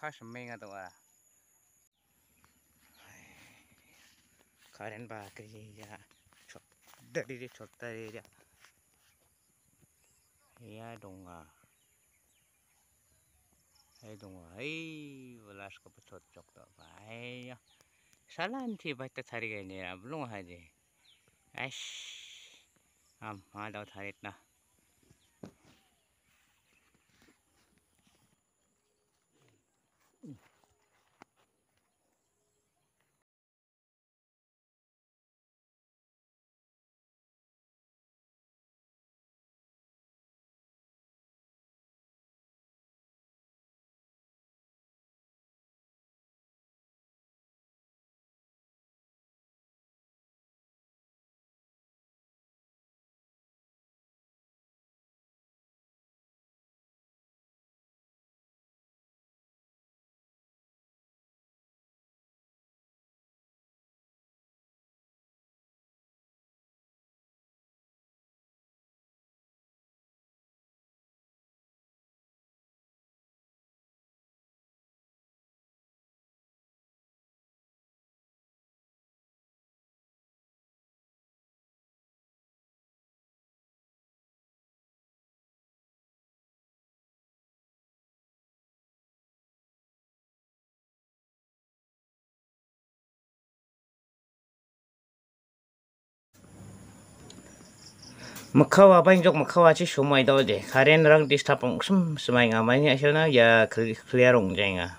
khá mê ngay tụi à khá đến bà cái gì à chốt đây đi chốt đây đi ya dong à ai dong à ấy vừa lát có bị chốt chốt đó phải sao anh thì bắt ta thari cái này à luôn hay gì ai ấy à mà đâu thari được นี่ makawa ba injok makawa chi sumai do de karen rang distapong sum sumai nga mai ni nah, asona ya clearong jenga ah.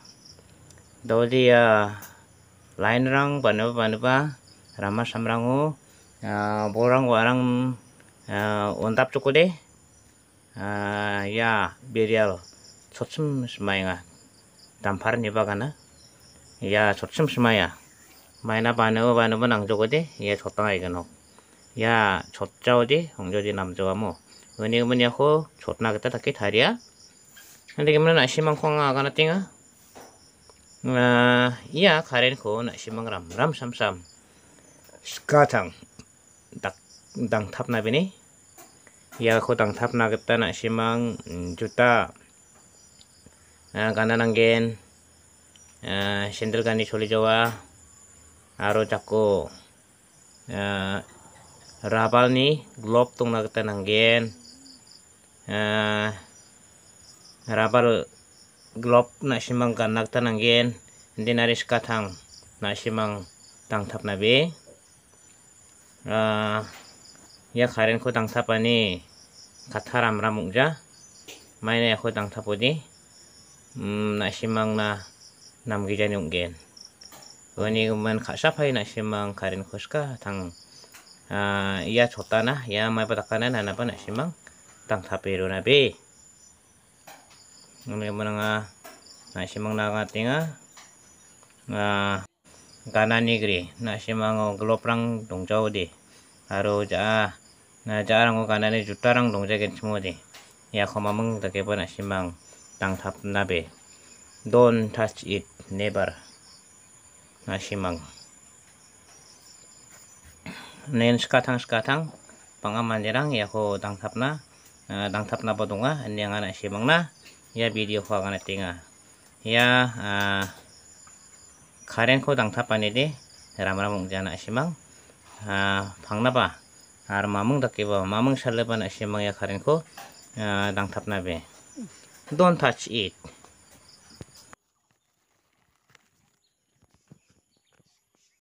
do de ya lain rang bana bana ba rama samrango ya, borang warang ontap cukode ya birial chotsum sumai nga dampar ni bagana ah? ya chotsum sumai ah. ya maina bana bana nang cukode ya chotang ai ganok 야 좆자 어디 엉저지 남자가 뭐 은이 은이 하고 좆나 그때 다키 다리야 근데 그러면 아시만 콩아 아가나 띵아 Nah, iya karen ko na si mangram ram sam sam. Skatang dak dang tap na bini. Iya ko dang tap na kita na si mang juta. Nah, kana nanggen. Uh, sendel jawa. Aro jako rapal ni glob tong gen uh, rapal glob na simang kan nakatananggen hindi na ris katang na simang tap na be uh, ya karen ko tang tap ni kataram ramukja ako ya ko ni um, na simang na gijan yung gen Wani man kasapay na simang karen ko tang Ah, iya cota na ya, mai nga, na si mga nakati nga, nga, kanan nigri, na si ngo gloprang jau di. aro ja, na rang ngo kana ni dong ja gets chmo di. Ya ko mamang take pa na si tang tap na be. Don't touch it, never. Na si Nen sekatang sekatang pangaman jerang ya ko tangtap na uh, eh, tangtap na patunga ini yang anak simang na ya video ko ya, eh, anak tinga ya karen ko tangtapan ini ram ramung jana simang uh, eh, pangnapa ar mamung mamang mamung salepan simang ya karen ko uh, tangtap na be don't touch it